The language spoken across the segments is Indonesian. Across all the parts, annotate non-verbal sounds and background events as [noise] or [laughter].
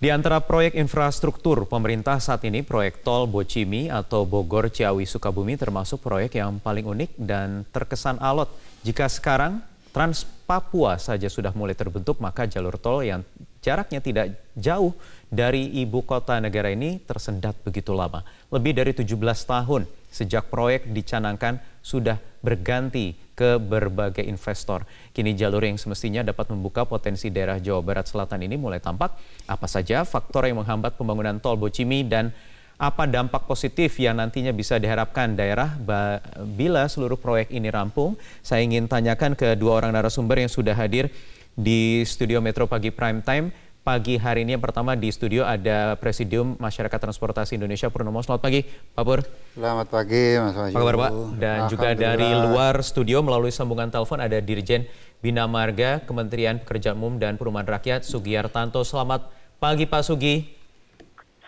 Di antara proyek infrastruktur pemerintah saat ini, proyek tol Bocimi atau Bogor Ciawi Sukabumi termasuk proyek yang paling unik dan terkesan alot. Jika sekarang Trans Papua saja sudah mulai terbentuk, maka jalur tol yang jaraknya tidak jauh dari ibu kota negara ini tersendat begitu lama. Lebih dari 17 tahun sejak proyek dicanangkan sudah berganti ke berbagai investor. Kini jalur yang semestinya dapat membuka potensi daerah Jawa Barat Selatan ini mulai tampak. Apa saja faktor yang menghambat pembangunan tol Bocimi dan apa dampak positif yang nantinya bisa diharapkan daerah bila seluruh proyek ini rampung? Saya ingin tanyakan ke dua orang narasumber yang sudah hadir di studio Metro Pagi Prime Time pagi hari ini. Yang pertama di studio ada Presidium Masyarakat Transportasi Indonesia Purnomo. Selamat pagi, Pak Pur. Selamat pagi, Mas Wahyu. Apa kabar, Pak? Dan juga dari luar studio melalui sambungan telepon ada Dirjen Bina Marga Kementerian Pekerjaan Umum dan Perumahan Rakyat Sugiar Tanto. Selamat pagi, Pak Sugi.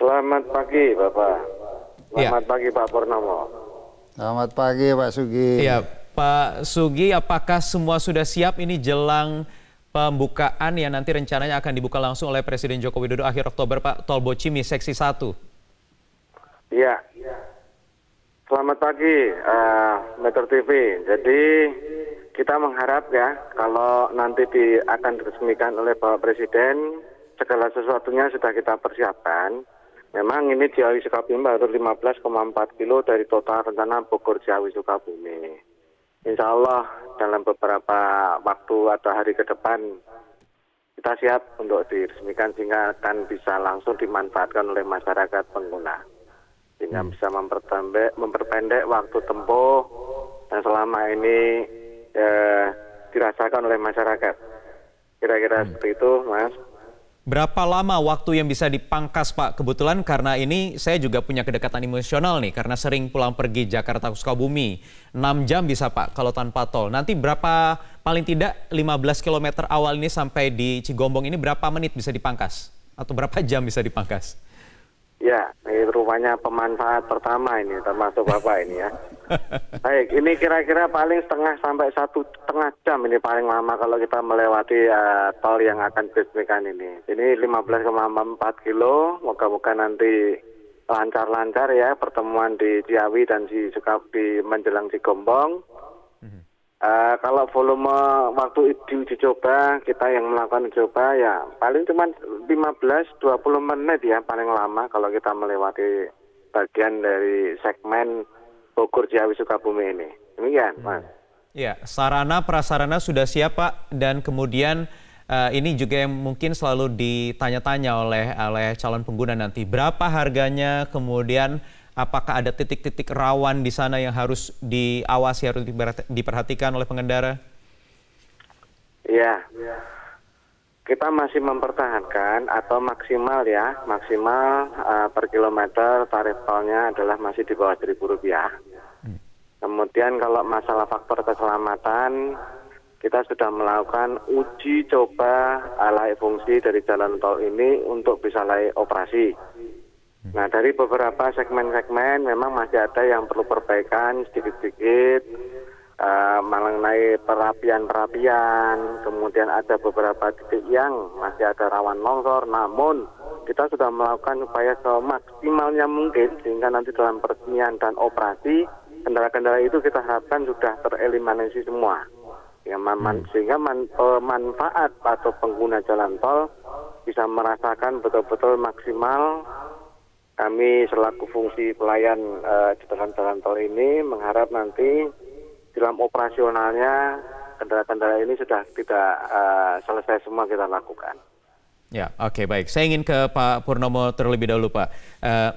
Selamat pagi, Bapak. Ya. Selamat ya. pagi, Pak Purnomo. Selamat pagi, Pak Sugi. Ya, Pak Sugi, apakah semua sudah siap ini jelang pembukaan yang nanti rencananya akan dibuka langsung oleh Presiden Joko Widodo akhir Oktober, Pak, Tol Bocimi, seksi 1. Iya. Selamat pagi, uh, Metro TV. Jadi kita mengharap ya, kalau nanti di, akan diresmikan oleh Pak Presiden, segala sesuatunya sudah kita persiapkan. Memang ini Ciawi Sukabumi baru 15,4 kilo dari total rencana Bogor Ciawi Sukabumi. Insya Allah dalam beberapa waktu atau hari ke depan kita siap untuk diresmikan sehingga akan bisa langsung dimanfaatkan oleh masyarakat pengguna sehingga hmm. bisa memperpendek, memperpendek waktu tempuh yang selama ini eh, dirasakan oleh masyarakat. Kira-kira hmm. seperti itu, Mas. Berapa lama waktu yang bisa dipangkas Pak? Kebetulan karena ini saya juga punya kedekatan emosional nih karena sering pulang pergi Jakarta ke Sukabumi. 6 jam bisa Pak kalau tanpa tol. Nanti berapa paling tidak 15 km awal ini sampai di Cigombong ini berapa menit bisa dipangkas? Atau berapa jam bisa dipangkas? Ya, ini rupanya pemanfaat pertama ini termasuk Bapak ini ya. [laughs] Baik, ini kira-kira paling setengah sampai satu setengah jam ini paling lama kalau kita melewati uh, tol yang akan diresmikan ini. Ini 15,4 kilo, moga-moga nanti lancar-lancar ya pertemuan di Ciawi dan di Sukabumi menjelang di Gombong. Uh, kalau volume waktu itu coba kita yang melakukan coba ya paling cuma 15-20 menit ya paling lama kalau kita melewati bagian dari segmen Bogor Ciawi Sukabumi ini. Demikian, hmm. Mas. Ya, sarana prasarana sudah siap, Pak, dan kemudian uh, ini juga yang mungkin selalu ditanya-tanya oleh oleh calon pengguna nanti berapa harganya, kemudian Apakah ada titik-titik rawan di sana yang harus diawasi, harus diperhatikan oleh pengendara? Iya, kita masih mempertahankan atau maksimal ya, maksimal uh, per kilometer tarif tolnya adalah masih di bawah seribu rupiah. Hmm. Kemudian kalau masalah faktor keselamatan, kita sudah melakukan uji coba alai eh, fungsi dari jalan tol ini untuk bisa layak operasi Nah dari beberapa segmen-segmen memang masih ada yang perlu perbaikan sedikit-sedikit uh, mengenai perapian-perapian, kemudian ada beberapa titik yang masih ada rawan longsor. Namun kita sudah melakukan upaya semaksimalnya mungkin sehingga nanti dalam peresmian dan operasi kendala-kendala itu kita harapkan sudah tereliminasi semua. Ya, man, man, hmm. sehingga man, pemanfaat atau pengguna jalan tol bisa merasakan betul-betul maksimal kami selaku fungsi pelayan uh, eh, jalan jalan tol ini mengharap nanti dalam operasionalnya kendaraan-kendaraan ini sudah tidak uh, selesai semua kita lakukan. Ya, oke okay, baik. Saya ingin ke Pak Purnomo terlebih dahulu Pak. Uh,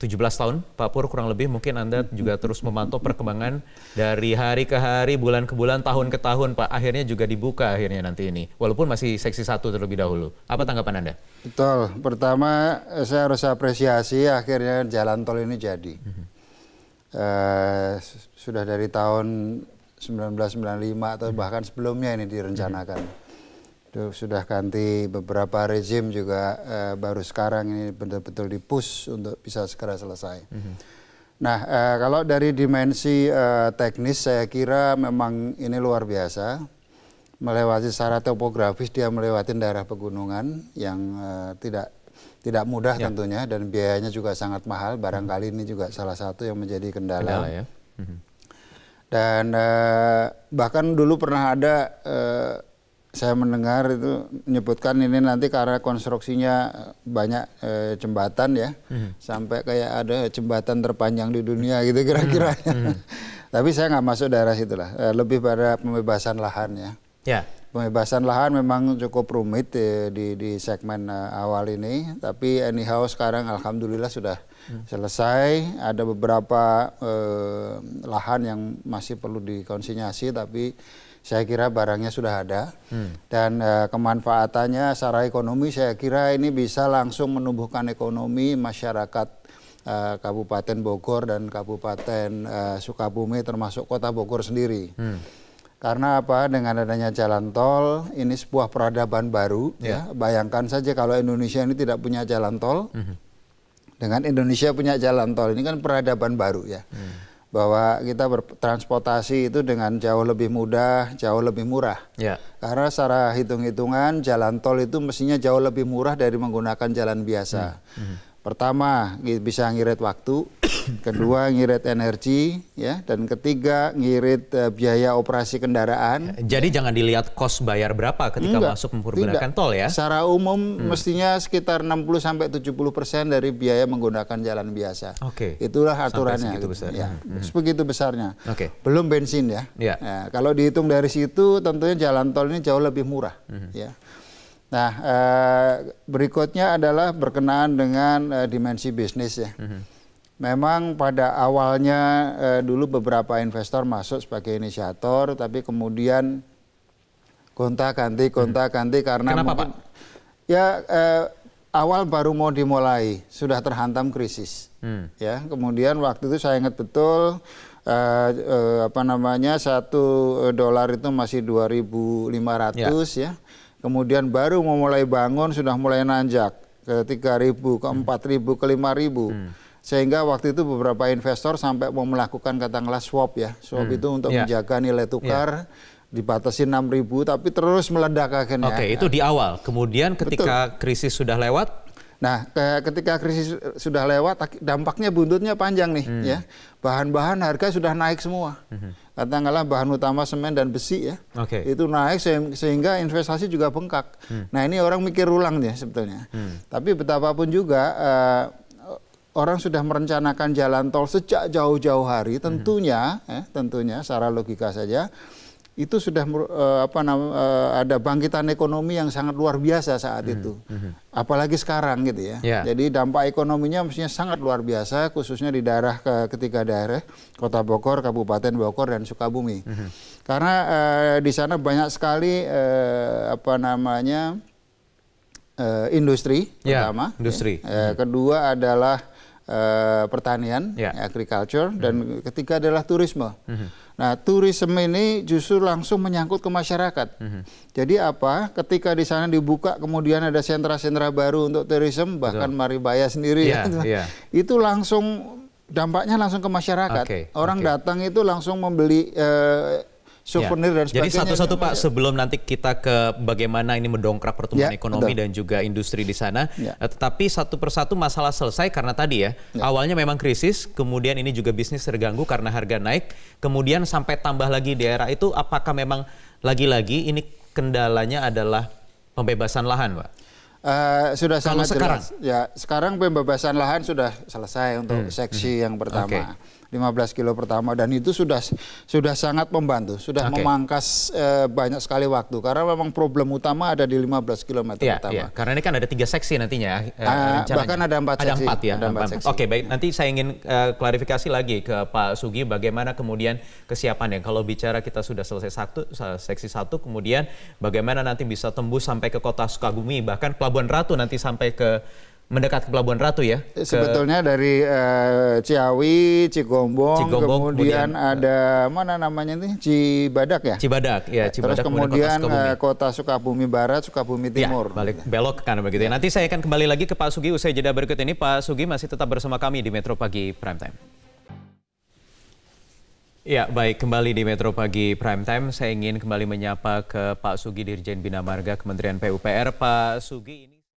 17 tahun, Pak Pur kurang lebih mungkin Anda juga terus memantau perkembangan dari hari ke hari, bulan ke bulan, tahun ke tahun, Pak. Akhirnya juga dibuka akhirnya nanti ini, walaupun masih seksi satu terlebih dahulu. Apa tanggapan Anda? Betul. Pertama, saya harus apresiasi akhirnya jalan tol ini jadi. Mm -hmm. uh, sudah dari tahun 1995 atau bahkan sebelumnya ini direncanakan. Mm sudah ganti beberapa rezim juga eh, baru sekarang ini betul-betul dipush untuk bisa segera selesai. Mm -hmm. Nah, eh, kalau dari dimensi eh, teknis saya kira memang ini luar biasa. Melewati secara topografis dia melewati daerah pegunungan yang eh, tidak tidak mudah ya. tentunya dan biayanya juga sangat mahal. Barangkali ini juga salah satu yang menjadi kendala. kendala ya. Mhm. Dan eh, bahkan dulu pernah ada eh, saya mendengar itu menyebutkan ini nanti karena konstruksinya banyak e, jembatan ya, hmm. sampai kayak ada jembatan terpanjang di dunia gitu kira-kira. Hmm. Hmm. [laughs] Tapi saya nggak masuk daerah situlah, e, eh, lebih pada pembebasan lahan ya. Ya. Pembebasan lahan memang cukup rumit e, di di segmen e, awal ini, tapi anyhow sekarang alhamdulillah sudah selesai. Ada beberapa eh, lahan yang masih perlu dikonsinyasi, tapi saya kira barangnya sudah ada hmm. dan eh, kemanfaatannya secara ekonomi saya kira ini bisa langsung menumbuhkan ekonomi masyarakat eh, Kabupaten Bogor dan Kabupaten eh, Sukabumi termasuk Kota Bogor sendiri. Hmm. Karena apa? Dengan adanya jalan tol, ini sebuah peradaban baru. Yeah. Ya. Bayangkan saja kalau Indonesia ini tidak punya jalan tol, mm -hmm dengan Indonesia punya jalan tol ini kan peradaban baru ya. Hmm. Bahwa kita bertransportasi itu dengan jauh lebih mudah, jauh lebih murah. Ya. Karena secara hitung-hitungan jalan tol itu mestinya jauh lebih murah dari menggunakan jalan biasa. Hmm. Hmm. Pertama, bisa ngirit waktu, [coughs] kedua ngirit energi, ya, dan ketiga ngirit uh, biaya operasi kendaraan. Eh, jadi ya. jangan dilihat kos bayar berapa ketika Enggak, masuk mempergunakan tol ya. Secara umum hmm. mestinya sekitar 60 sampai 70 persen dari biaya menggunakan jalan biasa. Oke. Okay. Itulah aturannya. Sampai besar. Ya, hmm. sebegitu besarnya. Oke. Okay. Belum bensin ya. Ya. ya. kalau dihitung dari situ, tentunya jalan tol ini jauh lebih murah. Hmm. Ya. Nah, eh, berikutnya adalah berkenaan dengan eh, dimensi bisnis ya. Mhm. Memang pada awalnya eh, dulu beberapa investor masuk sebagai inisiator, tapi kemudian kontak ganti kontak mhm. ganti karena Kenapa, mungkin, Pak? ya awal baru mau dimulai sudah terhantam krisis. Mm. Ya, kemudian waktu itu saya ingat betul Uh, uh, apa namanya satu dolar itu masih 2.500 ya. ya kemudian baru memulai bangun sudah mulai nanjak ke 3.000, ke 4.000, ke 5.000. Hmm. Sehingga waktu itu beberapa investor sampai mau melakukan katakanlah swap ya. Swap hmm. itu untuk yeah. menjaga nilai iya. tukar yeah dibatasi 6.000 tapi terus meledak akhirnya. Oke, okay, itu di awal. Kemudian ketika Betul. krisis sudah lewat Nah, ketika krisis sudah lewat dampaknya buntutnya panjang nih hmm. ya. Bahan-bahan harga sudah naik semua. Hmm katakanlah bahan utama semen dan besi ya. Okay. Itu naik sehingga investasi juga bengkak. Hmm. Nah ini orang mikir ulang ya sebetulnya. Hmm. Tapi betapapun juga uh, orang sudah merencanakan jalan tol sejak jauh-jauh hari tentunya hmm. eh, tentunya secara logika saja itu sudah eh, apa eh, ada bangkitan ekonomi yang sangat luar biasa saat hmm, itu. Hmm, hmm. Apalagi sekarang gitu ya. Yeah. Jadi dampak ekonominya mestinya sangat luar biasa khususnya di daerah ke, ketiga daerah Kota Bogor, Kabupaten Bogor dan Sukabumi. -hmm. Karena eh, di sana banyak sekali eh, apa namanya eh, industri yeah, pertama. Industri. Ya. Eh, kedua adalah eh, pertanian, yeah. agriculture dan ketiga adalah turisme. -hmm. Nah, turisme ini justru langsung menyangkut ke masyarakat. Mm -hmm. Jadi apa? Ketika di sana dibuka, kemudian ada sentra-sentra baru untuk turisme, bahkan Maribaya sendiri, yeah, ya, yeah. itu langsung dampaknya langsung ke masyarakat. Okay, Orang okay. datang itu langsung membeli eh, souvenir ya. dan sebagainya. Jadi satu-satu Pak, iya. sebelum nanti kita ke bagaimana ini mendongkrak pertumbuhan ya, ekonomi betul. dan juga industri di sana, ya. tetapi satu persatu masalah selesai karena tadi ya, ya, awalnya memang krisis, kemudian ini juga bisnis terganggu karena harga naik, kemudian sampai tambah lagi daerah itu, apakah memang lagi-lagi ini kendalanya adalah pembebasan lahan, Pak? Uh, sudah Kalau sekarang. Ya, sekarang pembebasan lahan sudah selesai untuk hmm. seksi hmm. yang pertama. Okay. 15 kilo pertama dan itu sudah sudah sangat membantu, sudah okay. memangkas e, banyak sekali waktu karena memang problem utama ada di 15 km ya, pertama. Ya. Karena ini kan ada tiga seksi nantinya e, uh, bahkan ada empat ada seksi. Empat, ya? Ada empat seksi. Oke, baik. Nanti saya ingin uh, klarifikasi lagi ke Pak Sugi bagaimana kemudian kesiapan yang Kalau bicara kita sudah selesai satu seksi satu kemudian bagaimana nanti bisa tembus sampai ke kota Sukabumi bahkan Pelabuhan Ratu nanti sampai ke mendekat ke Pelabuhan Ratu ya? Eh, sebetulnya ke... dari uh, Ciawi, Cigombong, Cigombong kemudian, kemudian ada eh, mana namanya ini Cibadak ya? Cibadak ya. Cibadak, Terus kemudian, kota Sukabumi. kota Sukabumi Barat, Sukabumi ya, Timur. Ya, balik belok kan begitu ya. ya. Nanti saya akan kembali lagi ke Pak Sugi usai jeda berikut ini. Pak Sugi masih tetap bersama kami di Metro Pagi Prime Time. Ya, baik. Kembali di Metro Pagi Prime Time. Saya ingin kembali menyapa ke Pak Sugi, Dirjen Bina Marga Kementerian PUPR. Pak Sugi, ini...